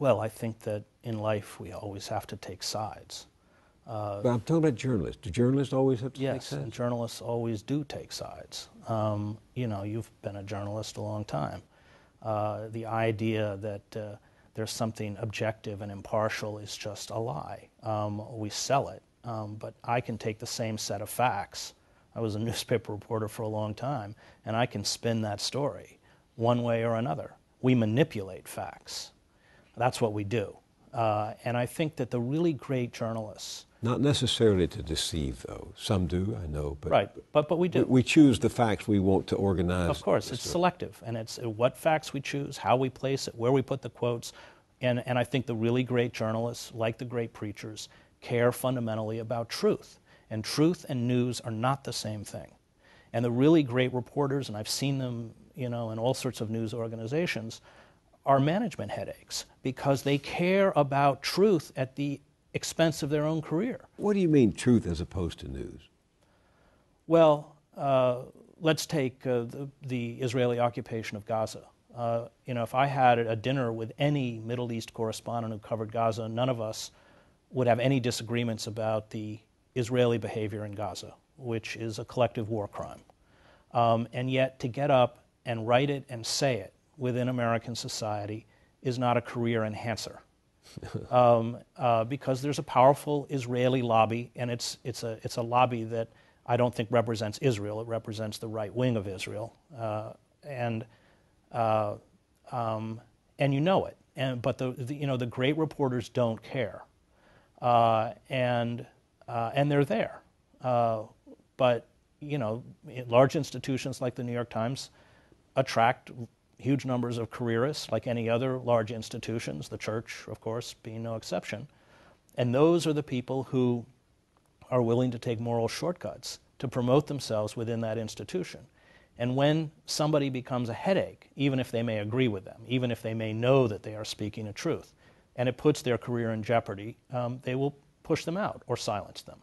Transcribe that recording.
Well, I think that in life we always have to take sides. Uh, but I'm talking about journalists. Do journalists always have to yes, take sides? Yes, journalists always do take sides. Um, you know, you've been a journalist a long time. Uh, the idea that uh, there's something objective and impartial is just a lie. Um, we sell it, um, but I can take the same set of facts. I was a newspaper reporter for a long time, and I can spin that story one way or another. We manipulate facts. That's what we do. Uh, and I think that the really great journalists. Not necessarily to deceive, though. Some do, I know, but right. But but we do. We, we choose the facts we want to organize. Of course, it's story. selective, and it's uh, what facts we choose, how we place it, where we put the quotes, and and I think the really great journalists, like the great preachers, care fundamentally about truth. And truth and news are not the same thing. And the really great reporters, and I've seen them, you know, in all sorts of news organizations are management headaches because they care about truth at the expense of their own career. What do you mean truth as opposed to news? Well, uh, let's take uh, the, the, Israeli occupation of Gaza. Uh, you know, if I had a dinner with any Middle East correspondent who covered Gaza, none of us would have any disagreements about the Israeli behavior in Gaza, which is a collective war crime. Um, and yet, to get up and write it and say it within American society is not a career enhancer. um, uh, because there's a powerful Israeli lobby, and it's, it's, a, it's a lobby that I don't think represents Israel. It represents the right wing of Israel. Uh, and, uh, um, and you know it. And, but the, the, you know, the great reporters don't care. Uh, and, uh, and they're there. Uh, but you know, large institutions like the New York Times attract huge numbers of careerists, like any other large institutions, the church, of course, being no exception. And those are the people who are willing to take moral shortcuts to promote themselves within that institution. And when somebody becomes a headache, even if they may agree with them, even if they may know that they are speaking a truth, and it puts their career in jeopardy, um, they will push them out or silence them.